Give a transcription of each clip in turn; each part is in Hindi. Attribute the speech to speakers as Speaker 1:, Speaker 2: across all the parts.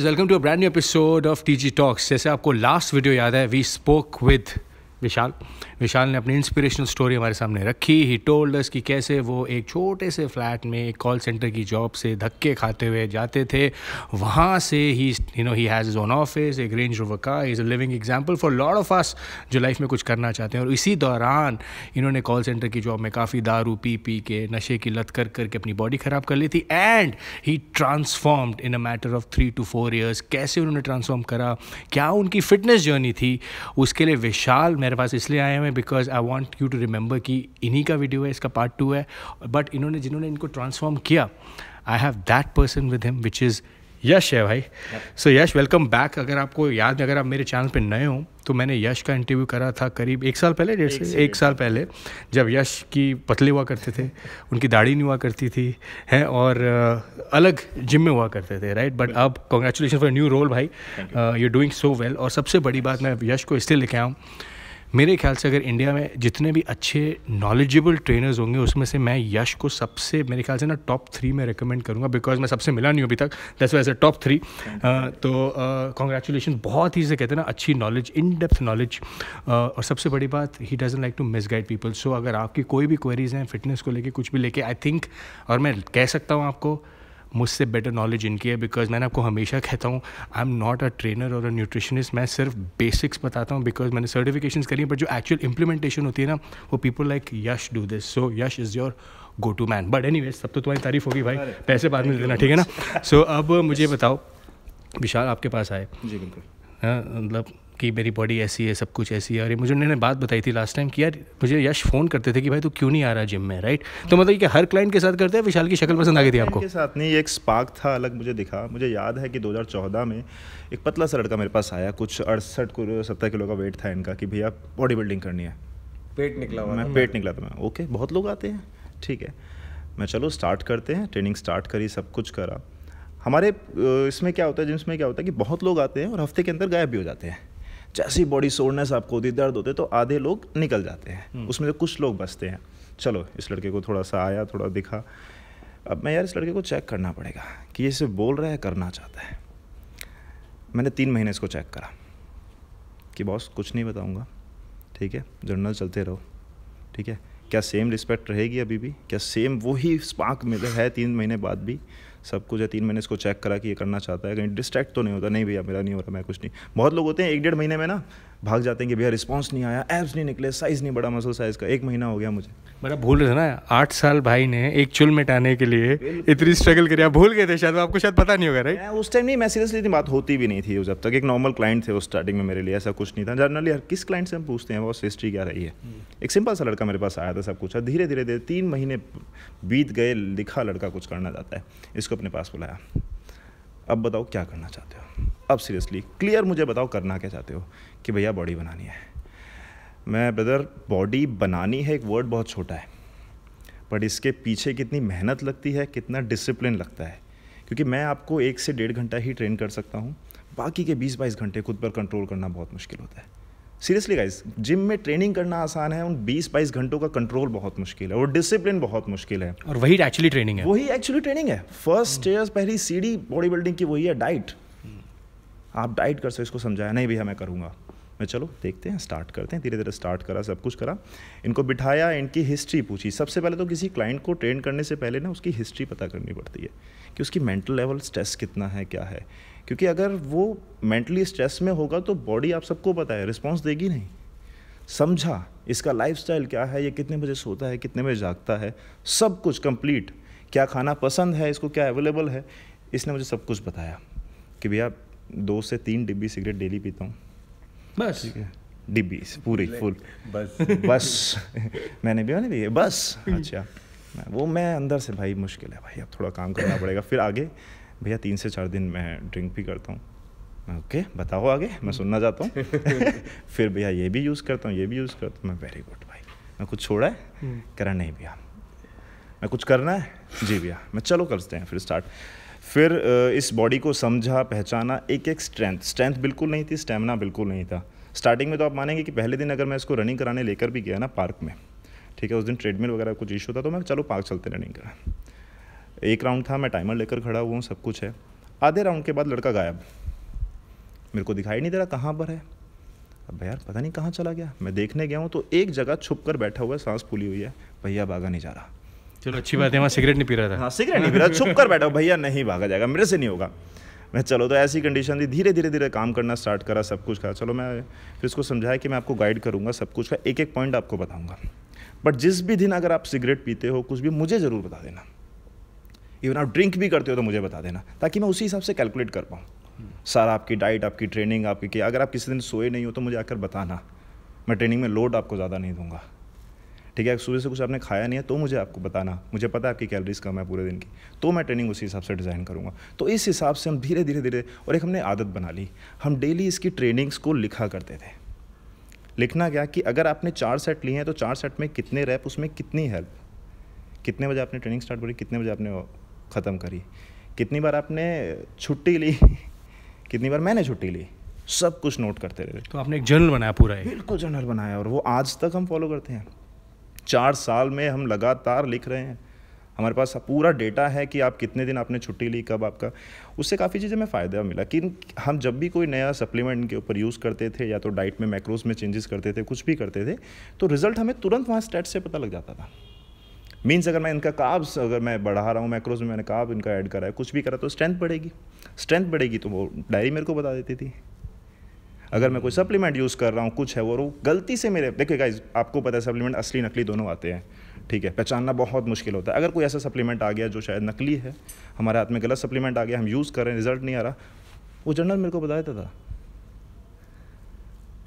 Speaker 1: Welcome to a brand new episode of T G talks जैसे आपको लास्ट वीडियो याद है we spoke with Vishal Vishal ने अपनी इंस्पिरेशनल स्टोरी हमारे सामने रखी ही टोल्ड अस कि कैसे वो एक छोटे से फ्लैट में एक कॉल सेंटर की जॉब से धक्के खाते हुए जाते थे वहाँ से ही you know he has his own office एक रेंज रोवर का is a living example for lot of us जो लाइफ में कुछ करना चाहते हैं और इसी दौरान इन्होंने कॉल सेंटर की जॉब में काफ़ी दारू पी पी के नशे की लत कर करके अपनी बॉडी ख़राब कर ली थी and he transformed in a matter of three two four years कैसे उन्होंने ट्रांसफॉर्म करा क्या उनकी फ़िटनेस जर्नी थी उसके लिए विशाल मेरा मेरे पास इसलिए आए हुए हैं because I want you to remember कि इन्हीं का वीडियो है इसका पार्ट टू है बट इन्होंने जिन्होंने इनको ट्रांसफॉर्म किया I have that person with him which is Yash है भाई सो यश वेलकम बैक अगर आपको याद अगर आप मेरे चैनल पे नए हो तो मैंने यश का इंटरव्यू करा था करीब एक साल पहले डेढ़ से एक, साल पहले जब यश की पतले हुआ करते थे उनकी दाढ़ी नहीं हुआ करती थी हैं और अलग जिम में हुआ करते थे राइट बट अब कॉन्ग्रेचुलेशन फॉर न्यू रोल भाई यू डूइंग सो वेल और सबसे बड़ी बात मैं यश को इसलिए लेके हूँ मेरे ख्याल से अगर इंडिया में जितने भी अच्छे नॉलेजेबल ट्रेनर्स होंगे उसमें से मैं यश को सबसे मेरे ख्याल से ना टॉप थ्री में रिकमेंड करूँगा बिकॉज मैं सबसे मिला नहीं हूँ अभी तक दस वैसे टॉप थ्री तो कॉन्ग्रेचुलेशन uh, बहुत ही से कहते हैं ना अच्छी नॉलेज इन डेप्थ नॉलेज और सबसे बड़ी बात he doesn't like to misguide people so अगर आपकी कोई भी क्वेरीज हैं फिटनेस को लेकर कुछ भी लेके आई थिंक और मैं कह सकता हूँ आपको मुझसे बेटर नॉलेज इनकी है बिकॉज मैंने आपको हमेशा कहता हूँ I am not a trainer और अ न्यूट्रिशनिस्ट मैं सिर्फ बेसिक्स बताता हूँ बिकॉज मैंने सर्टिफिकेशन करी बट जो एक्चुअल इंप्लीमेंटेशन होती है ना वो people like Yash do this so Yash is your go to man but anyways सब तो तुम्हारी तारीफ होगी भाई पैसे बाद में देना ठीक है ना सो so, अब मुझे बताओ विशाल आपके पास आए जी बिल्कुल हाँ, मतलब कि मेरी बॉडी ऐसी है सब कुछ ऐसी है और ये मुझे उन्होंने बात बताई थी लास्ट टाइम कि यार मुझे यश फ़ोन करते थे कि भाई तू तो क्यों नहीं आ रहा जिम में राइट तो मतलब कि हर क्लाइंट के साथ करते हैं विशाल की शक्ल पसंद आ गई थी आपको के
Speaker 2: साथ नहीं एक स्पार्क था अलग मुझे दिखा मुझे याद है कि दो में एक पतला सा लड़का मेरे पास आया कुछ अड़सठ सत्तर किलो का वेट था इनका कि भैया बॉडी बिल्डिंग करनी है
Speaker 1: पेट निकला हुआ मैं पेट
Speaker 2: निकला था मैं ओके बहुत लोग आते हैं ठीक है मैं चलो स्टार्ट करते हैं ट्रेनिंग स्टार्ट करी सब कुछ करा हमारे इसमें क्या होता है जिम्स में क्या होता है कि बहुत लोग आते हैं और हफ्ते के अंदर गायब भी हो जाते हैं जैसी बॉडी सोरनेस आपको होती दर्द होते तो आधे लोग निकल जाते हैं हम्म। उसमें से कुछ लोग बचते हैं चलो इस लड़के को थोड़ा सा आया थोड़ा दिखा अब मैं यार इस लड़के को चेक करना पड़ेगा कि ये सिर्फ बोल रहा है करना चाहता है मैंने तीन महीने इसको चेक करा कि बॉस कुछ नहीं बताऊँगा ठीक है जर्नल चलते रहो ठीक है क्या सेम रिस्पेक्ट रहेगी अभी भी क्या सेम वही स्पार्क मिले है तीन महीने बाद भी सब कुछ है तीन महीने इसको चेक करा कि ये करना चाहता है कहीं डिस्ट्रैक्ट तो नहीं होता नहीं भैया मेरा नहीं हो रहा मैं कुछ नहीं बहुत लोग होते हैं एक डेढ़ महीने में ना भाग जाते हैं कि भैया रिस्पॉन्स नहीं आया एप्स नहीं निकले साइज़ नहीं बड़ा मसल साइज़ का एक महीना हो गया मुझे मेरा
Speaker 1: भूल रहे ना आठ साल भाई ने
Speaker 2: एक चुल मिटाने के लिए इतनी स्ट्रगल करी आप भूल गए थे शायद आपको शायद पता नहीं होगा राइट उस टाइम नहीं मैं सीरियसली इतनी बात होती भी नहीं थी जब तक एक नॉर्मल क्लाइंट थे वो स्टार्टिंग में मेरे लिए ऐसा कुछ नहीं था जनरली हर किस क्लाइंट से हम पूछते हैं वो हिस्ट्री क्या रही है हम्म। एक सिंपल सा लड़का मेरे पास आया था सब कुछ धीरे धीरे धीरे तीन महीने बीत गए लिखा लड़का कुछ करना चाहता है इसको अपने पास बुलाया अब बताओ क्या करना चाहते हो अब सीरियसली क्लियर मुझे बताओ करना क्या चाहते हो कि भैया बॉडी बनानी है मैं ब्रदर बॉडी बनानी है एक वर्ड बहुत छोटा है बट इसके पीछे कितनी मेहनत लगती है कितना डिसिप्लिन लगता है क्योंकि मैं आपको एक से डेढ़ घंटा ही ट्रेन कर सकता हूँ बाकी के बीस बाईस घंटे खुद पर कंट्रोल करना बहुत मुश्किल होता है सीरियसली गाइज जिम में ट्रेनिंग करना आसान है उन 20 बाईस घंटों का कंट्रोल बहुत मुश्किल है और डिसिप्लिन बहुत मुश्किल है और वही एक्चुअली ट्रेनिंग है वही एक्चुअली ट्रेनिंग है फर्स्ट ईयर पहली सीढ़ी बॉडी बिल्डिंग की वही है डाइट आप डाइट कर सो इसको समझाया नहीं भैया मैं करूँगा मैं चलो देखते हैं स्टार्ट करते हैं धीरे धीरे स्टार्ट करा सब कुछ करा इनको बिठाया इनकी हिस्ट्री पूछी सबसे पहले तो किसी क्लाइंट को ट्रेन करने से पहले ना उसकी हिस्ट्री पता करनी पड़ती है कि उसकी मेंटल लेवल स्ट्रेस कितना है क्या है क्योंकि अगर वो मेंटली स्ट्रेस में होगा तो बॉडी आप सबको पता है रिस्पॉन्स देगी नहीं समझा इसका लाइफ क्या है ये कितने बजे सोता है कितने बजे जागता है सब कुछ कंप्लीट क्या खाना पसंद है इसको क्या अवेलेबल है इसने मुझे सब कुछ बताया कि भैया दो से तीन डिब्बी सिगरेट डेली पीता हूँ बस ठीक है डिब्बी पूरी फुल बस बस मैंने भी नहीं भैया बस अच्छा मैं वो मैं अंदर से भाई मुश्किल है भाई अब थोड़ा काम करना पड़ेगा फिर आगे भैया तीन से चार दिन मैं ड्रिंक भी करता हूँ ओके okay, बताओ आगे मैं सुनना चाहता हूँ फिर भैया ये भी यूज़ करता हूँ ये भी यूज़ करता हूँ मैं वेरी गुड भाई मैं कुछ छोड़ा है हम्म। करा नहीं भैया मैं कुछ करना है जी भैया मैं चलो करते हैं फिर स्टार्ट फिर इस बॉडी को समझा पहचाना एक एक स्ट्रेंथ स्ट्रेंथ बिल्कुल नहीं थी स्टेमिना बिल्कुल नहीं था स्टार्टिंग में तो आप मानेंगे कि पहले दिन अगर मैं इसको रनिंग कराने लेकर भी गया ना पार्क में ठीक है उस दिन ट्रेडमिल वगैरह कुछ इशू था तो मैं चलो पार्क चलते रनिंग करा एक राउंड था मैं टाइमर लेकर खड़ा हुआ हूँ सब कुछ है आधे राउंड के बाद लड़का गायब मेरे को दिखाई नहीं दे रहा कहाँ पर है अब यार पता नहीं कहाँ चला गया मैं देखने गया हूँ तो एक जगह छुप कर बैठा हुआ है सांस फूली हुई है भैया भागा नहीं जा रहा
Speaker 1: चलो अच्छी बात है वहाँ सिगरेट नहीं पी रहा था हाँ सिगरेट नहीं पी रहा छुप कर
Speaker 2: बैठा भैया नहीं भागा जाएगा मेरे से नहीं होगा मैं चलो तो ऐसी कंडीशन थी धीरे धीरे धीरे काम करना स्टार्ट करा सब कुछ करा चलो मैं फिर उसको समझाया कि मैं आपको गाइड करूँगा सब कुछ का एक एक पॉइंट आपको बताऊँगा बट जिस भी दिन अगर आप सिगरेट पीते हो कुछ भी मुझे ज़रूर बता देना इवन आप ड्रिंक भी करते हो तो मुझे बता देना ताकि मैं उसी हिसाब से कैलकुलेट कर पाऊँ सारा आपकी डाइट आपकी ट्रेनिंग आपकी अगर आप किसी दिन सोए नहीं हो तो मुझे आकर बताना मैं ट्रेनिंग में लोड आपको ज़्यादा नहीं दूंगा ठीक है सुबह से कुछ आपने खाया नहीं है तो मुझे आपको बताना मुझे पता है आपकी कैलोरीज कम है पूरे दिन की तो मैं ट्रेनिंग उसी हिसाब से डिज़ाइन करूँगा तो इस हिसाब से हम धीरे धीरे धीरे और एक हमने आदत बना ली हम डेली इसकी ट्रेनिंग्स को लिखा करते थे लिखना क्या कि अगर आपने चार सेट लिए हैं तो चार सेट में कितने रैप उसमें कितनी हेल्प कितने बजे आपने ट्रेनिंग स्टार्ट करी कितने बजे आपने ख़त्म करी कितनी बार आपने छुट्टी ली कितनी बार मैंने छुट्टी ली सब कुछ नोट करते रहे
Speaker 1: तो आपने एक जर्नल बनाया पूरा
Speaker 2: बिल्कुल जर्नल बनाया और वो आज तक हम फॉलो करते हैं चार साल में हम लगातार लिख रहे हैं हमारे पास पूरा डेटा है कि आप कितने दिन आपने छुट्टी ली कब आपका उससे काफ़ी चीज़ें में फ़ायदा मिला कि हम जब भी कोई नया सप्लीमेंट के ऊपर यूज़ करते थे या तो डाइट में मैक्रोस में चेंजेस करते थे कुछ भी करते थे तो रिजल्ट हमें तुरंत वहाँ स्टेट से पता लग जाता था मीन्स अगर मैं इनका काब्स अगर मैं बढ़ा रहा हूँ मैक्रोज में मैंने काब इनका ऐड करा है कुछ भी करा तो स्ट्रेंथ बढ़ेगी स्ट्रेंथ बढ़ेगी तो वो डायरी मेरे को बता देती थी अगर मैं कोई सप्लीमेंट यूज़ कर रहा हूँ कुछ है वो गलती से मेरे देखिए गाइज आपको पता है सप्लीमेंट असली नकली दोनों आते हैं ठीक है पहचानना बहुत मुश्किल होता है अगर कोई ऐसा सप्लीमेंट आ गया जो शायद नकली है हमारे हाथ में गलत सप्लीमेंट आ गया हम यूज़ कर रहे हैं रिजल्ट नहीं आ रहा वो जनरल मेरे को बता देता था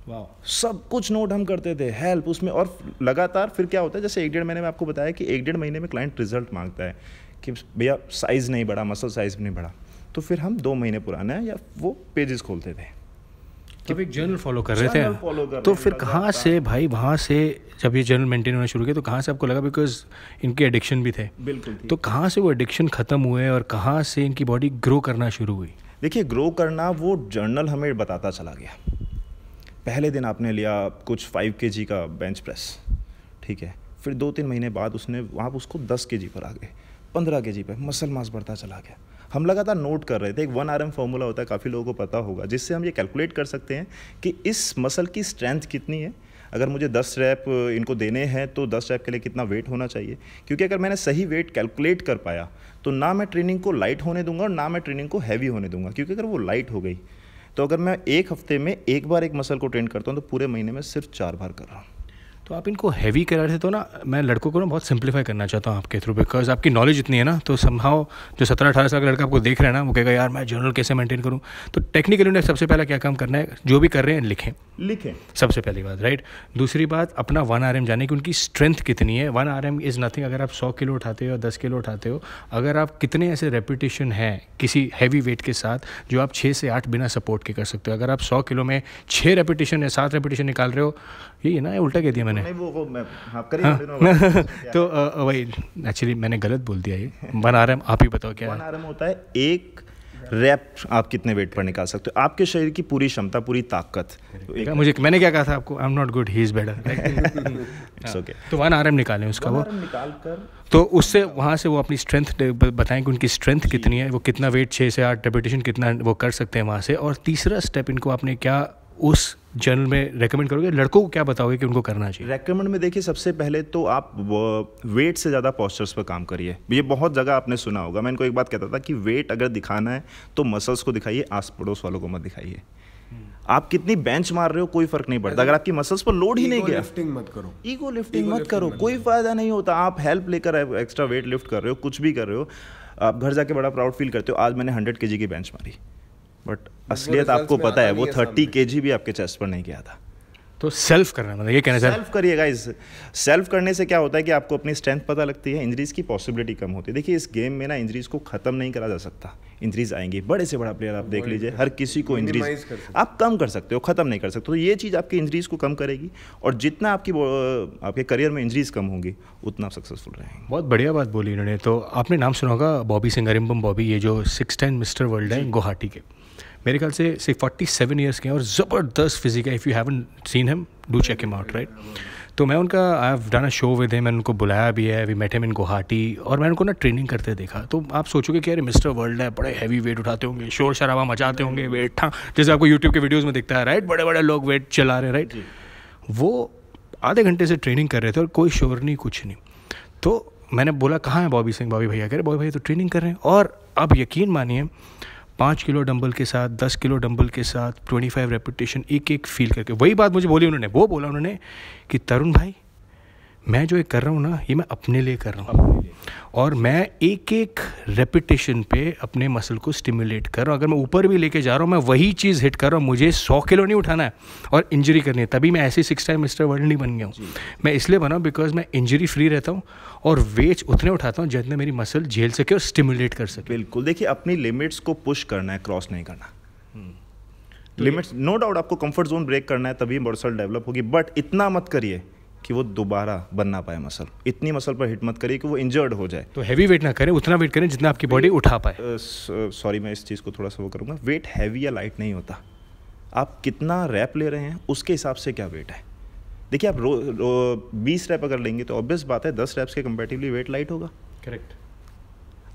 Speaker 2: वाह सब कुछ नोट हम करते थे हेल्प उसमें और लगातार फिर क्या होता है जैसे एक डेढ़ महीने में आपको बताया कि एक डेढ़ महीने में क्लाइंट रिजल्ट मांगता है कि भैया साइज़ नहीं बढ़ा मसल साइज़ नहीं बढ़ा तो फिर हम दो महीने पुराना या वो पेजेस खोलते थे
Speaker 1: तब तो एक जर्नल फॉलो कर रहे थे तो फिर कहाँ से भाई वहाँ से जब ये जर्नल मेंटेन होना शुरू किया तो कहाँ से आपको लगा बिकॉज इनके एडिक्शन भी थे बिल्कुल तो कहाँ से वो एडिक्शन ख़त्म हुए और कहाँ से इनकी बॉडी ग्रो करना शुरू हुई
Speaker 2: देखिए ग्रो करना वो जर्नल हमें बताता चला गया पहले दिन आपने लिया कुछ फाइव के का बेंच प्रेस ठीक है फिर दो तीन महीने बाद उसने आप उसको दस के पर आ गए पंद्रह के पर मसल मास बढ़ता चला गया हम लगातार नोट कर रहे थे एक वन आर एम फॉर्मूला होता है काफ़ी लोगों को पता होगा जिससे हम ये कैलकुलेट कर सकते हैं कि इस मसल की स्ट्रेंथ कितनी है अगर मुझे 10 रैप इनको देने हैं तो 10 रैप के लिए कितना वेट होना चाहिए क्योंकि अगर मैंने सही वेट कैलकुलेट कर पाया तो ना मैं ट्रेनिंग को लाइट होने दूंगा और ना मैं ट्रेनिंग को हैवी होने दूंगा क्योंकि अगर वो लाइट हो गई तो अगर मैं एक हफ्ते में एक बार एक मसल को ट्रेन करता हूँ तो पूरे महीने में सिर्फ चार बार कर रहा हूँ
Speaker 1: तो आप इनको हैवी करा रहे थे तो ना मैं लड़कों को ना बहुत सिंप्लीफाई करना चाहता हूँ आपके थ्रू बिकॉज आपकी नॉलेज इतनी है ना तो संभाव जो सत्रह अठारह साल का लड़का आपको देख रहा है ना वो कहेगा यार मैं जर्नल कैसे मेंटेन करूँ तो टेक्निकली उन्हें सबसे पहला क्या काम करना है जो भी कर रहे हैं लिखें लिखें सबसे पहली बात राइट दूसरी बात अपना वन आर एम जाने की उनकी स्ट्रेंथ कितनी है one R M is nothing अगर आप सौ किलो उठाते हो दस किलो उठाते हो अगर आप कितने ऐसे रेपिटेशन हैं किसी हैवी वेट के साथ जो आप छः से आठ बिना सपोर्ट के कर सकते हो अगर आप सौ किलो में छः रेपिटेशन या सात रेपिटेशन निकाल रहे हो ये ना
Speaker 2: उल्टा कह दिया मैंने नहीं वो वो मैं हाँ, हाँ? तो वही एक्चुअली मैंने गलत बोल दिया ये बनारम आप ही बताओ क्या बनारम होता है एक रैप आप कितने वेट पर निकाल सकते हो आपके शरीर की पूरी क्षमता पूरी ताकत मुझे
Speaker 1: मैंने क्या कहा था आपको I am not good he is
Speaker 2: better
Speaker 1: okay तो वन आर एम निकालें उसका वो निकाल कर तो उससे वहाँ से वो अपनी स्ट्रेंथ बताएं कि उनकी स्ट्रेंथ कितनी है वो कितना वेट छः से आठ रेपिटेशन कितना वो कर सकते हैं वहाँ से और तीसरा स्टेप इनको आपने क्या उस जनरल में रेकमेंड करोगे लड़कों को क्या बताओगे कि उनको
Speaker 2: करना चाहिए रेकमेंड में देखिए सबसे पहले तो आप वेट से ज़्यादा पॉस्चर्स पर काम करिए ये बहुत जगह आपने सुना होगा मैं इनको एक बात कहता था कि वेट अगर दिखाना है तो मसल्स को दिखाइए आस पड़ोस वालों को मत दिखाइए आप कितनी बेंच मार रहे हो कोई फर्क नहीं पड़ता अगर आपकी मसल्स पर लोड ही नहीं गया लिफ्टिंग मत करो ईगो लिफ्टिंग मत करो कोई फायदा नहीं होता आप हेल्प लेकर एक्स्ट्रा वेट लिफ्ट कर रहे हो कुछ भी कर रहे हो आप घर जाके बड़ा प्राउड फील करते हो आज मैंने हंड्रेड के की बेंच मारी बट असलियत आपको पता है वो थर्टी के भी आपके चेस्ट पर नहीं गया था
Speaker 1: तो सेल्फ करना मतलब ये कहना चाहिए सेल्फ
Speaker 2: करिए इस सेल्फ करने से क्या होता है कि आपको अपनी स्ट्रेंथ पता लगती है इंजरीज की पॉसिबिलिटी कम होती है देखिए इस गेम में ना इंजरीज को खत्म नहीं करा जा सकता इंजरीज आएंगी बड़े से बड़ा प्लेयर आप देख लीजिए हर किसी को इंजरीज आप कम कर सकते हो खत्म नहीं कर सकते तो ये चीज़ आपकी इंजरीज को कम करेगी और जितना आपकी आपके करियर में इंजरीज कम होंगी उतना सक्सेसफुल रहेंगे
Speaker 1: बहुत बढ़िया बात बोली इन्होंने तो आपने नाम सुना होगा बॉबी सिंगरिम्बम बॉबी ये जो सिक्स टेन मिस्टर वर्ल्ड है गुवाहाटी के मेरे ख्याल से से फोर्टी सेवन ईयर्स के हैं और ज़बरदस्त फिजिक है if you haven't seen him do check him out right तो मैं उनका I have done a show with him मैंने उनको बुलाया भी है we met him in Guwahati और मैंने उनको ना ट्रेनिंग करते देखा तो आप सोचोगे कि अरे मिस्टर वर्ल्ड है बड़े हैवी वेट उठाते होंगे शोर शराबा मचाते होंगे वेट ठा जैसे आपको यूट्यूब के वीडियोज़ में दिखता है राइट बड़े बड़े लोग वेट चला रहे राइट वो आधे घंटे से ट्रेनिंग कर रहे थे और कोई शोर नहीं कुछ नहीं तो मैंने बोला कहाँ है बॉबी सिंह बॉबी भैया कह रहे बॉबी भैया तो ट्रेनिंग कर रहे हैं और आप यकीन मानिए पाँच किलो डंबल के साथ दस किलो डंबल के साथ ट्वेंटी फाइव रेपुटेशन एक एक फील करके वही बात मुझे बोली उन्होंने वो बोला उन्होंने कि तरुण भाई मैं जो ये कर रहा हूँ ना ये मैं अपने लिए कर रहा हूँ और मैं एक एक रेपिटेशन पे अपने मसल को स्टिमुलेट कर रहा हूँ अगर मैं ऊपर भी लेके जा रहा हूँ मैं वही चीज़ हिट कर रहा हूँ मुझे सौ किलो नहीं उठाना है और इंजरी करनी है तभी मैं ऐसे सिक्स टाइम मिस्टर वर्ल्ड नहीं बन गया हूँ मैं इसलिए बना बिकॉज मैं इंजरी फ्री रहता हूँ और वेट उतने उठाता हूँ जितने मेरी
Speaker 2: मसल झेल सके और स्टिमुलेट कर सके बिल्कुल देखिए अपनी लिमिट्स को पुश करना है क्रॉस नहीं करना लिमिट्स नो डाउट आपको कंफर्ट जोन ब्रेक करना है तभी मसल डेवलप होगी बट इतना मत करिए कि वो दोबारा बन ना पाए मसल इतनी मसल पर हिट मत करिए कि वो इंजर्ड हो जाए तो हैवी वेट ना करें उतना वेट करें जितना आपकी बॉडी उठा पाए सॉरी मैं इस चीज़ को थोड़ा सा वो करूँगा वेट हैवी या लाइट नहीं होता आप कितना रैप ले रहे हैं उसके हिसाब से क्या वेट है देखिए आप रो, रो बीस रैप अगर लेंगे तो ऑब्वियस बात है दस रैप्स के कंपेटिवली वेट लाइट होगा करेक्ट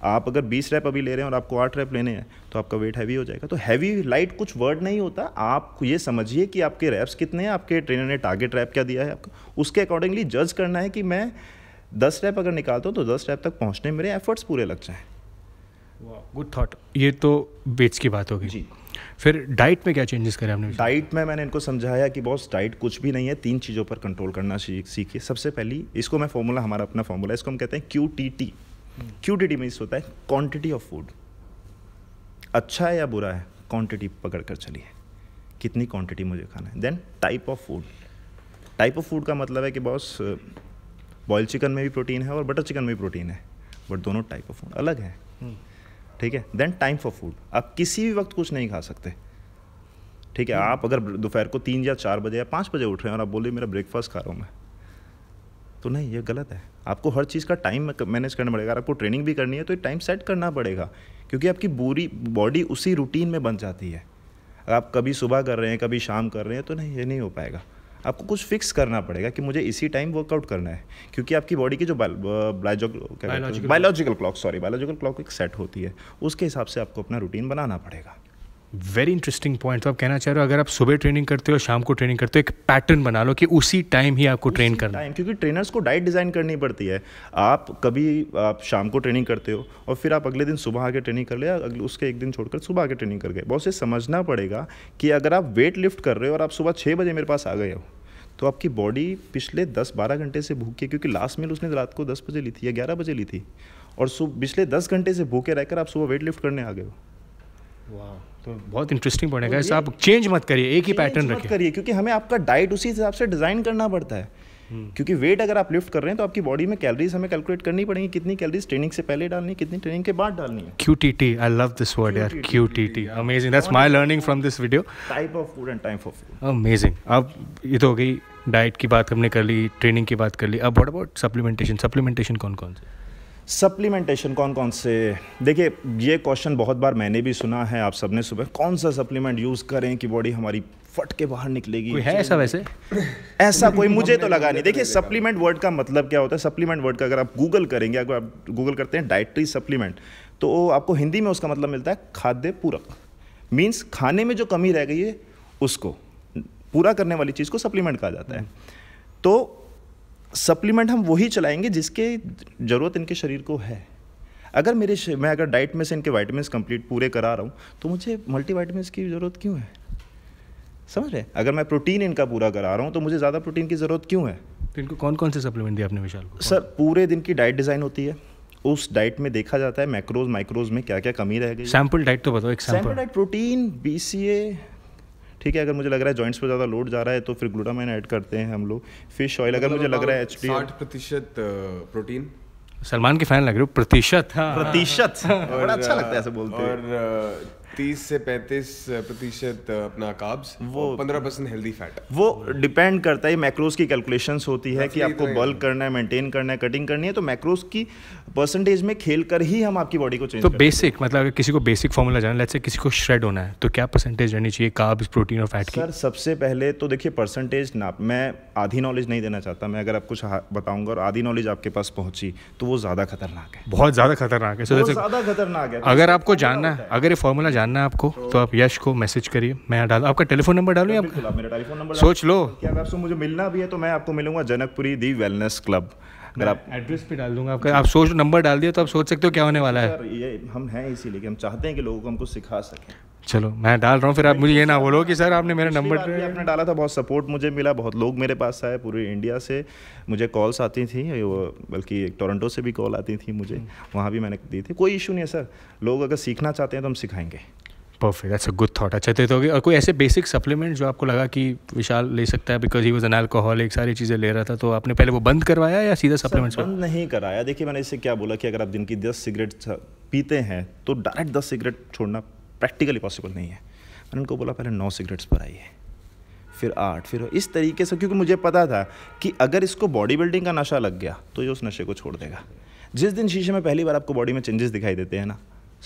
Speaker 2: आप अगर 20 रैप अभी ले रहे हैं और आपको आठ रैप लेने हैं तो आपका वेट हैवी हो जाएगा तो हैवी लाइट कुछ वर्ड नहीं होता आप ये समझिए कि आपके रैप्स कितने हैं आपके ट्रेनर ने टारगेट रैप क्या दिया है आपको उसके अकॉर्डिंगली जज करना है कि मैं दस रैप अगर निकालता हूँ तो दस रैप तक पहुँचने मेरे एफर्ट्स पूरे लग जाएँ
Speaker 1: गुड थाट ये तो वेट्स की बात होगी जी फिर डाइट में क्या चेंजेस करें आपने
Speaker 2: डाइट में मैंने इनको समझाया कि बॉस डाइट कुछ भी नहीं है तीन चीज़ों पर कंट्रोल करना सीखिए सबसे पहली इसको मैं फॉर्मूला हमारा अपना फॉर्मूला इसको हम कहते हैं Q T T quantity means होता है क्वांटिटी ऑफ फूड अच्छा है या बुरा है क्वांटिटी पकड़ कर चलिए कितनी क्वांटिटी मुझे खाना है then type of food type of food का मतलब है कि बॉस बॉयल चिकन में भी प्रोटीन है और बटर चिकन में भी प्रोटीन है बट दोनों टाइप ऑफ फूड अलग है हम्म। ठीक है देन टाइम फॉर फूड आप किसी भी वक्त कुछ नहीं खा सकते ठीक है आप अगर दोपहर को तीन या चार बजे या पाँच बजे उठ रहे हैं और आप बोल रहे मेरा ब्रेकफास्ट खा रहा हूँ मैं तो नहीं ये गलत है आपको हर चीज़ का टाइम मैनेज करना पड़ेगा अगर आपको ट्रेनिंग भी करनी है तो टाइम सेट करना पड़ेगा क्योंकि आपकी पूरी बॉडी उसी रूटीन में बन जाती है अगर आप कभी सुबह कर रहे हैं कभी शाम कर रहे हैं तो नहीं ये नहीं हो पाएगा आपको कुछ फिक्स करना पड़ेगा कि मुझे इसी टाइम वर्कआउट करना है क्योंकि आपकी बॉडी की जो biological clock sorry biological clock एक सेट होती है उसके हिसाब से आपको अपना रूटीन बनाना पड़ेगा वेरी
Speaker 1: इंटरेस्टिंग पॉइंट तो आप कहना चाह रहे हो अगर आप सुबह ट्रेनिंग करते हो शाम को ट्रेनिंग करते हो एक पैटर्न बना लो कि उसी टाइम ही आपको ट्रेन करना है
Speaker 2: क्योंकि ट्रेनर्स को डाइट डिज़ाइन करनी पड़ती है आप कभी आप शाम को ट्रेनिंग करते हो और फिर आप अगले दिन सुबह आके ट्रेनिंग कर ले अगले उसके एक दिन छोड़कर सुबह आके ट्रेनिंग कर गए बहुत से समझना पड़ेगा कि अगर आप वेट लिफ्ट कर रहे हो और आप सुबह छः बजे मेरे पास आ गए हो तो आपकी बॉडी पिछले दस बारह घंटे से भूखी है क्योंकि लास्ट मील उसने रात को दस बजे ली थी या ग्यारह बजे ली थी और पिछले दस घंटे से भूखे रहकर आप सुबह वेट लिफ्ट करने आ गए हो तो बहुत इंटरेस्टिंग
Speaker 1: पड़ेगा ऐसा आप चेंज मत करिए एक ही पैटर्न रखिए
Speaker 2: करिए क्योंकि हमें आपका डाइट उसी हिसाब से डिज़ाइन करना पड़ता है hmm. क्योंकि वेट अगर आप लिफ्ट कर रहे हैं तो आपकी बॉडी में कैलोरीज हमें कैलकुलेट करनी पड़ेगी कितनी कैलोरीज ट्रेनिंग से पहले डालनी कितनी ट्रेनिंग के बाद डालनी है
Speaker 1: Q T T I love this word यार Q T T amazing that's my learning from this video
Speaker 2: type of food and time for
Speaker 1: food amazing अब ये तो हो गई डाइट की बात हमने कर ली ट्रेनिंग की बात कर ली अब व्हाट अबाउट सप्लीमेंटेशन सप्लीमेंटेशन कौन कौन से
Speaker 2: सप्लीमेंटेशन कौन कौन से देखिए ये क्वेश्चन बहुत बार मैंने भी सुना है आप सबने सुबह कौन सा सप्लीमेंट यूज़ करें कि बॉडी हमारी फट के बाहर निकलेगी कोई है ऐसा वैसे ऐसा कोई मुझे तो लगा नहीं देखिए सप्लीमेंट वर्ड का मतलब क्या होता है सप्लीमेंट वर्ड का अगर आप गूगल करेंगे अगर आप गूगल करते हैं डाइट्री सप्लीमेंट तो आपको हिंदी में उसका मतलब मिलता है खाद्य पूरक मीन्स खाने में जो कमी रह गई है उसको पूरा करने वाली चीज़ को सप्लीमेंट कहा जाता है तो सप्लीमेंट हम वही चलाएंगे जिसके ज़रूरत इनके शरीर को है अगर मेरे मैं अगर डाइट में से इनके वाइटमिन कंप्लीट पूरे करा रहा हूँ तो मुझे मल्टी की ज़रूरत क्यों है समझ रहे अगर मैं प्रोटीन इनका पूरा करा रहा हूँ तो मुझे ज़्यादा प्रोटीन की ज़रूरत क्यों है
Speaker 1: तो इनको कौन कौन से सप्लीमेंट दिया आपने विशाल
Speaker 2: को सर पूरे दिन की डाइट डिज़ाइन होती है उस डाइट में देखा जाता है मैक्रोज माइक्रोज में क्या क्या कमी रह गई
Speaker 1: सैम्पल डाइट तो बताओ एक सैम्पल
Speaker 2: डाइट प्रोटीन बी ठीक है अगर मुझे लग रहा है जॉइंट्स पर ज़्यादा लोड जा रहा है तो फिर ग्लूटामाइन ऐड करते हैं हम लोग फिश ऑयल अगर मुझे लग रहा है एच साठ प्रतिशत प्रोटीन
Speaker 1: सलमान के फैन लग रहे हो प्रतिशत
Speaker 2: हाँ, प्रतिशत हाँ, बड़ा अच्छा लगता है ऐसे बोलते और तीस से पैंतीस प्रतिशत अपना काब्स वो पंद्रह परसेंट हेल्दी फैट वो डिपेंड करता है मैक्रोस की कैलकुलेशंस होती है कि आपको बल्क करना है मेंटेन करना है कटिंग करनी है तो मैक्रोस की परसेंटेज में खेल कर ही हम आपकी बॉडी को चेंज तो
Speaker 1: बेसिक मतलब अगर किसी को बेसिक फॉर्मूला जाना लेट्स से किसी को श्रेड होना है तो क्या परसेंटेज रहनी चाहिए काब्स प्रोटीन और फैट की सर
Speaker 2: सबसे पहले तो देखिए परसेंटेज ना मैं आधी नॉलेज नहीं देना चाहता मैं अगर आप कुछ बताऊंगा और आधी नॉलेज आपके पास पहुंची तो वो ज़्यादा खतरनाक है बहुत ज़्यादा खतरनाक है ज़्यादा खतरनाक है अगर
Speaker 1: आपको जानना है अगर ये फॉर्मूला जानना है आपको तो, आप यश को मैसेज करिए मैं डाल आपका टेलीफोन नंबर डालू आप
Speaker 2: मेरा टेलीफोन नंबर सोच लो क्या आपसे मुझे मिलना भी है तो मैं आपको मिलूंगा जनकपुरी दी वेलनेस क्लब अगर आप एड्रेस पे डाल दूंगा आपका आप सोच नंबर डाल दिया तो आप सोच सकते हो क्या होने वाला है ये हम हैं इसीलिए कि हम चाहते हैं कि लोगों को हमको सिखा सकें
Speaker 1: चलो मैं डाल रहा हूँ फिर आप मुझे ये ना बोलो कि सर आपने मेरा नंबर
Speaker 2: आपने डाला था बहुत सपोर्ट मुझे मिला बहुत लोग मेरे पास आए पूरे इंडिया से मुझे कॉल्स आती थी बल्कि टोरंटो से भी कॉल आती थी मुझे वहाँ भी मैंने दी थी कोई इशू नहीं है सर लोग अगर सीखना चाहते हैं तो हम सिखाएंगे
Speaker 1: perfect that's a good thought अच्छा तो, तो, तो और कोई ऐसे बेसिक सप्लीमेंट जो आपको लगा कि विशाल ले सकता है बिकॉज ही वॉज एन एक सारी चीज़ें ले रहा था तो आपने पहले वो बंद करवाया या सीधा सप्लीमेंट बंद
Speaker 2: नहीं कराया देखिए मैंने इससे क्या बोला कि अगर आप दिन की दस सिगरेट पीते हैं तो डायरेक्ट दस सिगरेट छोड़ना प्रैक्टिकली पॉसिबल नहीं है मैंने उनको बोला पहले नौ सिगरेट्स पर आइए फिर आठ फिर इस तरीके से क्योंकि मुझे पता था कि अगर इसको बॉडी बिल्डिंग का नशा लग गया तो ये उस नशे को छोड़ देगा जिस दिन शीशे में पहली बार आपको बॉडी में चेंजेस दिखाई देते हैं ना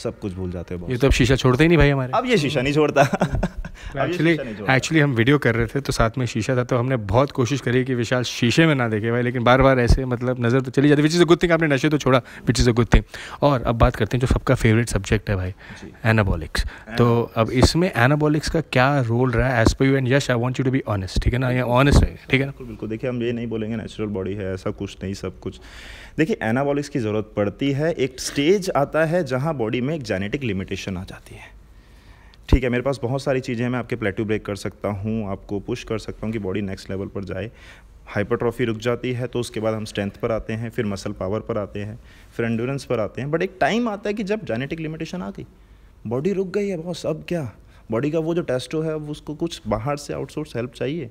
Speaker 2: सब कुछ भूल जाते हो ये तो अब शीशा छोड़ते ही नहीं भाई हमारे अब ये शीशा नहीं छोड़ता एक्चुअली
Speaker 1: एक्चुअली हम वीडियो कर रहे थे तो साथ में शीशा था तो हमने बहुत कोशिश करी कि विशाल शीशे में ना देखे भाई लेकिन बार बार ऐसे मतलब नज़र तो चली जाती which is a good thing आपने नशे तो छोड़ा which is a good thing और अब बात करते हैं जो सबका फेवरेट सब्जेक्ट है भाई एनाबॉलिक्स तो अब इसमें एनाबॉलिक्स का क्या रोल रहा है as per you and Yash I want you to be honest ठीक है ना ये ऑनेस्ट है ठीक है ना
Speaker 2: बिल्कुल देखिए हम ये नहीं बोलेंगे नेचुरल बॉडी है ऐसा कुछ नहीं सब कुछ देखिए एनाबॉलिक्स की ज़रूरत पड़ती है एक स्टेज आता है जहाँ बॉडी में एक जेनेटिक लिमिटेशन आ जाती है ठीक है मेरे पास बहुत सारी चीज़ें हैं मैं आपके प्लेट्यू ब्रेक कर सकता हूँ आपको पुश कर सकता हूँ कि बॉडी नेक्स्ट लेवल पर जाए हाइपरट्रॉफी रुक जाती है तो उसके बाद हम स्ट्रेंथ पर आते हैं फिर मसल पावर पर आते हैं फिर एंडोरेंस पर आते हैं बट एक टाइम आता है कि जब जेनेटिक लिमिटेशन आ गई बॉडी रुक गई है बॉस अब क्या बॉडी का वो जो टेस्टो है अब उसको कुछ बाहर से आउटसोर्स हेल्प चाहिए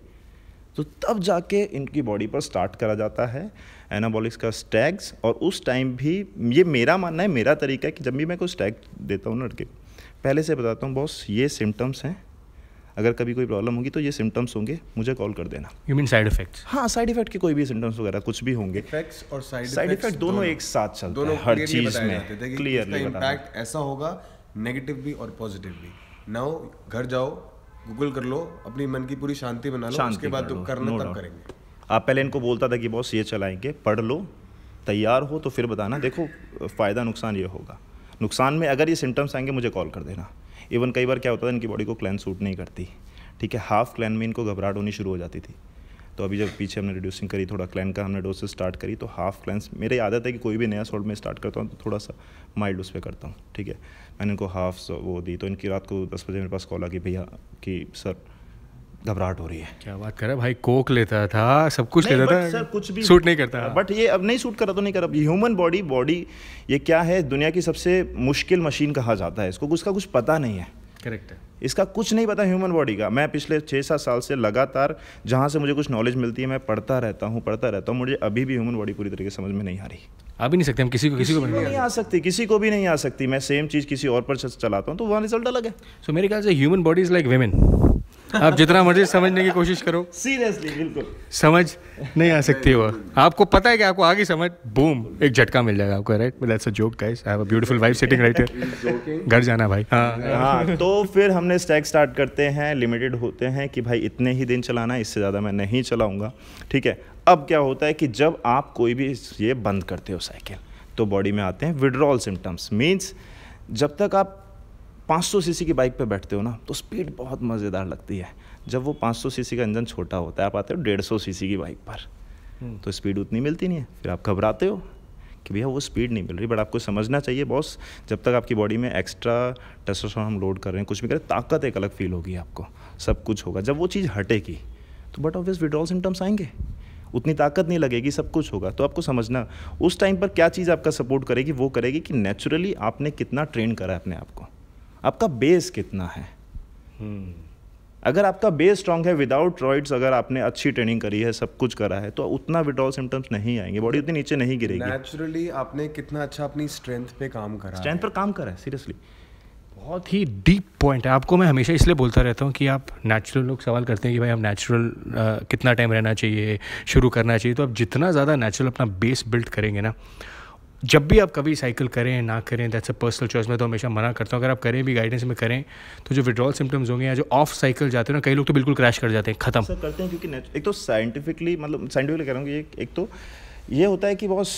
Speaker 2: तो तब जाके इनकी बॉडी पर स्टार्ट करा जाता है एनाबॉलिक्स का स्टैग्स और उस टाइम भी ये मेरा मानना है मेरा तरीका है कि जब भी मैं कोई स्टैग देता हूँ लड़के पहले से बताता हूँ बॉस ये सिम्टम्स हैं अगर कभी कोई प्रॉब्लम होगी तो ये सिम्टम्स होंगे मुझे कॉल कर देना यू मीन साइड इफेक्ट्स हाँ साइड इफेक्ट के कोई भी सिम्टम्स वगैरह कुछ भी होंगे इफेक्ट्स और साइड इफेक्ट दोनों एक साथ चलते दोनों हर चीज में क्लियरली इम्पैक्ट
Speaker 1: ऐसा होगा नेगेटिव भी और पॉजिटिव भी नाउ घर जाओ गूगल कर लो अपनी मन की पूरी शांति बना लो उसके बाद तो करना तब करेंगे
Speaker 2: आप पहले इनको बोलता था कि बॉस ये चलाएंगे पढ़ लो तैयार हो तो फिर बताना देखो फ़ायदा नुकसान ये होगा नुकसान में अगर ये सिम्टम्स आएंगे मुझे कॉल कर देना इवन कई बार क्या होता था इनकी बॉडी को क्लैन सूट नहीं करती ठीक है हाफ क्लैन में इनको घबराहट होनी शुरू हो जाती थी तो अभी जब पीछे हमने रिड्यूसिंग करी थोड़ा क्लैन का हमने डोसेज स्टार्ट करी तो हाफ क्लैन मेरे आदत है कि कोई भी नया सॉल्ट में स्टार्ट करता हूँ तो थोड़ा सा माइल्ड उस पर करता हूँ ठीक है मैंने इनको हाफ वो दी तो इनकी रात को दस बजे मेरे पास कॉल आ गई भैया कि सर घबराहट हो रही है क्या बात कर रहा भाई कोक लेता था सब कुछ लेता था सर कुछ भी सूट नहीं करता बट ये अब नहीं सूट कर रहा तो नहीं कर रहा ह्यूमन बॉडी बॉडी ये क्या है दुनिया की सबसे मुश्किल मशीन कहा जाता है इसको उसका कुछ पता नहीं है करेक्ट है इसका कुछ नहीं पता ह्यूमन बॉडी का मैं पिछले छः सात साल से लगातार जहाँ से मुझे कुछ नॉलेज मिलती है मैं पढ़ता रहता हूँ पढ़ता रहता हूँ मुझे अभी भी ह्यूमन बॉडी पूरी तरीके से समझ में नहीं आ रही आ भी नहीं सकते हम किसी को किसी को नहीं, नहीं आ सकती किसी को भी नहीं आ सकती मैं सेम चीज़ किसी और पर चलाता हूँ तो वहाँ रिजल्ट अलग है सो so, मेरे ख्याल से ह्यूमन बॉडी इज़ लाइक वेमेन
Speaker 1: आप जितना मर्जी
Speaker 2: समझने की कोशिश करो सीरियसली बिल्कुल समझ नहीं आ सकती वो
Speaker 1: आपको पता है कि आपको आगे समझ बूम एक झटका मिल जाएगा आपको right that's a joke guys I have a beautiful wife sitting right
Speaker 2: here
Speaker 1: घर जाना भाई हां हां
Speaker 2: तो फिर हमने स्टैक स्टार्ट करते हैं लिमिटेड होते हैं कि भाई इतने ही दिन चलाना है इससे ज़्यादा मैं नहीं चलाऊँगा ठीक है अब क्या होता है कि जब आप कोई भी ये बंद करते हो साइकिल तो बॉडी में आते हैं विड्रॉल सिम्टम्स मीन्स जब तक आप 500 सीसी की बाइक पे बैठते हो ना तो स्पीड बहुत मज़ेदार लगती है जब वो 500 सीसी का इंजन छोटा होता है आप आते हो डेढ़ सौ सी की बाइक पर हम्म। तो स्पीड उतनी मिलती नहीं है फिर आप घबराते हो कि भैया वो स्पीड नहीं मिल रही बट आपको समझना चाहिए बॉस जब तक आपकी बॉडी में एक्स्ट्रा टेस्टोस्टेरोन हम लोड कर रहे हैं कुछ भी करें ताकत एक अलग फील होगी आपको सब कुछ होगा जब वो चीज़ हटेगी तो बट ऑब्वियस विड्रॉल सिम्टम्स आएंगे उतनी ताकत नहीं लगेगी सब कुछ होगा तो आपको समझना उस टाइम पर क्या चीज़ आपका सपोर्ट करेगी वो करेगी कि नेचुरली आपने कितना ट्रेन करा है अपने आप को आपका बेस कितना है अगर आपका बेस स्ट्रांग है विदाउट रॉइड्स अगर आपने अच्छी ट्रेनिंग करी है सब कुछ करा है तो उतना विड्रॉल सिम्टम्स नहीं आएंगे बॉडी उतनी नीचे नहीं गिरेगी नेचुरली आपने कितना अच्छा अपनी स्ट्रेंथ पे काम करा स्ट्रेंथ पर काम करा है सीरियसली बहुत ही
Speaker 1: डीप पॉइंट है आपको मैं हमेशा इसलिए बोलता रहता हूँ कि आप नेचुरल लोग सवाल करते हैं कि भाई हम नेचुरल कितना टाइम रहना चाहिए शुरू करना चाहिए तो आप जितना ज़्यादा नेचुरल अपना बेस बिल्ड करेंगे ना जब भी आप कभी साइकिल करें ना करें दैट्स अ पर्सनल चॉइस मैं तो हमेशा मना करता हूँ अगर आप करें भी गाइडेंस में करें तो जो विड्रॉल सिम्टम्स होंगे या जो ऑफ साइकिल जाते हैं ना कई लोग तो बिल्कुल क्रैश कर जाते हैं खत्म सर
Speaker 2: करते हैं क्योंकि एक तो साइंटिफिकली मतलब साइंटिफिकली कह रहा हूँ कि एक तो ये होता है कि बॉस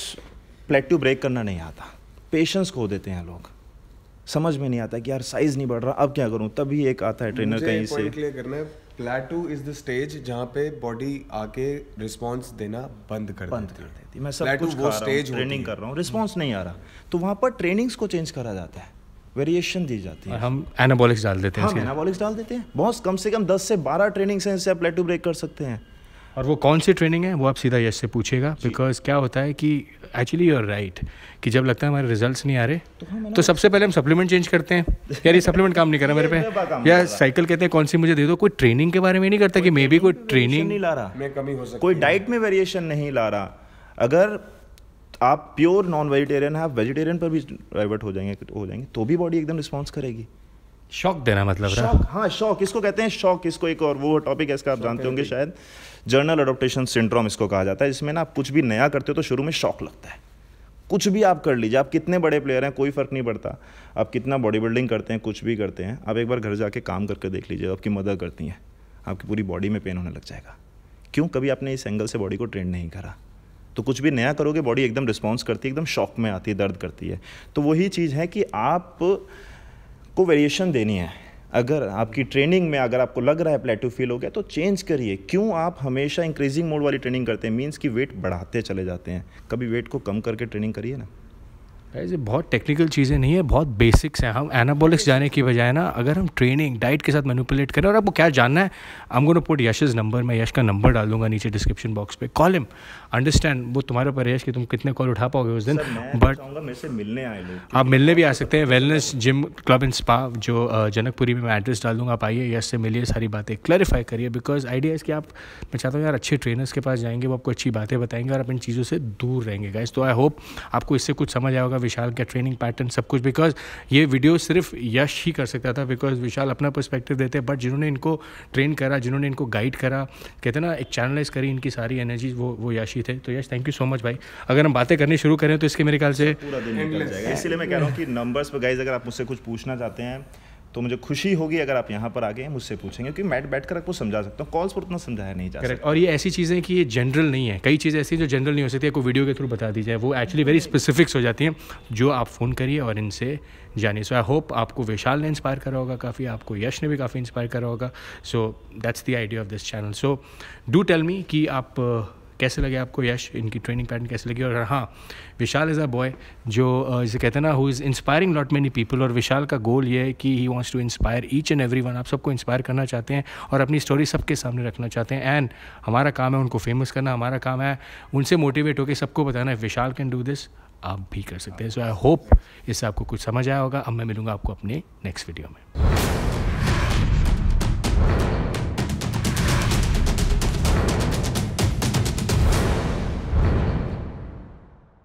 Speaker 2: प्लेट्यू ब्रेक करना नहीं आता पेशेंस खो देते हैं लोग समझ में नहीं आता कि यार साइज़ नहीं बढ़ रहा अब क्या करूँ तभी एक आता है ट्रेनर कहीं से क्लियर करना है
Speaker 1: प्लेटू इज द स्टेज जहाँ पे बॉडी आके रिस्पॉन्स
Speaker 2: देना बंद कर बंद कर देती मैं सब कुछ वो स्टेज ट्रेनिंग कर रहा हूँ रिस्पॉन्स नहीं आ रहा तो वहाँ पर ट्रेनिंग्स को चेंज करा जाता है वेरिएशन दी जाती है हम एनाबॉलिक्स डाल देते हैं एनाबॉलिक्स हाँ, डाल देते हैं बहुत कम से कम दस से बारह ट्रेनिंग से आप प्लेटू ब्रेक कर सकते हैं और वो कौन सी ट्रेनिंग है वो आप
Speaker 1: सीधा यश से पूछेगा बिकॉज क्या होता है कि एक्चुअली यू आर राइट कि जब लगता है हमारे रिजल्ट्स नहीं आ रहे तो, तो सबसे पहले हम सप्लीमेंट चेंज करते हैं यार ये सप्लीमेंट काम नहीं कर रहा मेरे पे या साइकिल कहते हैं कौन सी मुझे दे दो कोई ट्रेनिंग के बारे में नहीं करता कि मे बी कोई ट्रेनिंग नहीं
Speaker 2: ला रहा मैं कमी हो सकती कोई डाइट में वेरिएशन नहीं ला रहा अगर आप प्योर नॉन वेजिटेरियन है आप वेजिटेरियन पर भी डाइवर्ट हो जाएंगे हो जाएंगे तो भी बॉडी एकदम रिस्पॉन्स करेगी शौक देना मतलब शौक हाँ शौक इसको कहते हैं शौक इसको एक और वो टॉपिक है इसका आप जानते होंगे शायद जर्नल अडोप्टेशन सिंड्रोम इसको कहा जाता है जिसमें ना आप कुछ भी नया करते हो तो शुरू में शौक लगता है कुछ भी आप कर लीजिए आप कितने बड़े प्लेयर हैं कोई फ़र्क नहीं पड़ता आप कितना बॉडी बिल्डिंग करते हैं कुछ भी करते हैं आप एक बार घर जाके काम करके देख लीजिए आपकी मदद करती हैं आपकी पूरी बॉडी में पेन होने लग जाएगा क्यों कभी आपने इस एंगल से बॉडी को ट्रेंड नहीं करा तो कुछ भी नया करोगे बॉडी एकदम रिस्पॉन्स करती है एकदम शॉक में आती है दर्द करती है तो वही चीज़ है कि आप को वेरिएशन देनी है अगर आपकी ट्रेनिंग में अगर आपको लग रहा है प्लेटू फील हो गया तो चेंज करिए क्यों आप हमेशा इंक्रीजिंग मोड वाली ट्रेनिंग करते हैं मीन्स कि वेट बढ़ाते चले जाते हैं कभी वेट को कम करके ट्रेनिंग करिए ना
Speaker 1: ये बहुत टेक्निकल चीज़ें नहीं है बहुत बेसिक्स हैं हम एनाबोलिक्स जाने की बजाय ना अगर हम ट्रेनिंग डाइट के साथ मैनुपुलेट करें और आपको क्या जानना है आम गोन पुट यशज नंबर मैं यश का नंबर डाल दूंगा नीचे डिस्क्रिप्शन बॉक्स पे कॉल हिम अंडरस्टैंड वो तुम्हारे ऊपर यश कि तुम कितने कॉल उठा पाओगे उस दिन बट
Speaker 2: तो मेरे से मिलने आए
Speaker 1: आप मिलने भी आ सकते हैं Wellness Gym Club and Spa जो जनकपुरी में मैं एड्रेस डाल दूँगा आप आइए यश से मिलिए सारी बातें क्लैरिफाई करिए बिकॉज आइडिया इसके आप मैं चाहता हूँ यार अच्छे ट्रेनर्स के पास जाएंगे वो आपको अच्छी बातें बताएंगे और आप इन चीज़ों से दूर रहेंगे गाइज तो आई होप आपको इससे कुछ समझ आएगा विशाल का ट्रेनिंग पैटर्न सब कुछ बिकॉज ये वीडियो सिर्फ यश ही कर सकता था बिकॉज विशाल अपना पर्सपेक्टिव देते बट जिन्होंने इनको ट्रेन करा जिन्होंने इनको गाइड करा कहते ना एक चैनलाइज करी इनकी सारी एनर्जी वो वो यश ही थे तो Yash thank you so much भाई अगर हम बातें करनी शुरू करें तो इसके मेरे ख्याल से पूरा दिन निकल जाएगा इसलिए मैं कह रहा हूँ
Speaker 2: कि नंबर्स पर गाइज अगर आप मुझसे कुछ पूछना चाहते हैं तो मुझे खुशी होगी अगर आप यहाँ पर आ गए मुझसे पूछेंगे क्योंकि मैट बैठ कर आपको समझा सकता हूँ कॉल्स पर उतना समझाया नहीं जा करेक्ट
Speaker 1: और ये ऐसी चीज़ें कि ये जनरल नहीं है कई चीज़ें ऐसी जो जनरल नहीं हो सकती है कोई वीडियो के थ्रू बता दी जाए वो एक्चुअली वेरी स्पेसिफिक्स हो जाती हैं जो आप फ़ोन करिए और इनसे जानिए सो आई होप आपको विशाल ने इंस्पायर करा होगा काफ़ी आपको यश ने भी काफ़ी इंस्पायर करा होगा so that's the idea of this channel so do tell me कि आप कैसे लगे आपको यश इनकी ट्रेनिंग पैटर्न कैसे लगी और हाँ विशाल इज़ अ बॉय जो जिसे कहते हैं ना who is inspiring not many people और विशाल का गोल ये है कि he wants to inspire each and every one आप सबको इंस्पायर करना चाहते हैं और अपनी स्टोरी सबके सामने रखना चाहते हैं एंड हमारा काम है उनको फेमस करना हमारा काम है उनसे मोटिवेट होकर सबको बताना है विशाल कैन डू दिस आप भी कर सकते हैं सो आई होप इससे आपको कुछ समझ आया होगा अब मैं मिलूंगा आपको अपने नेक्स्ट वीडियो में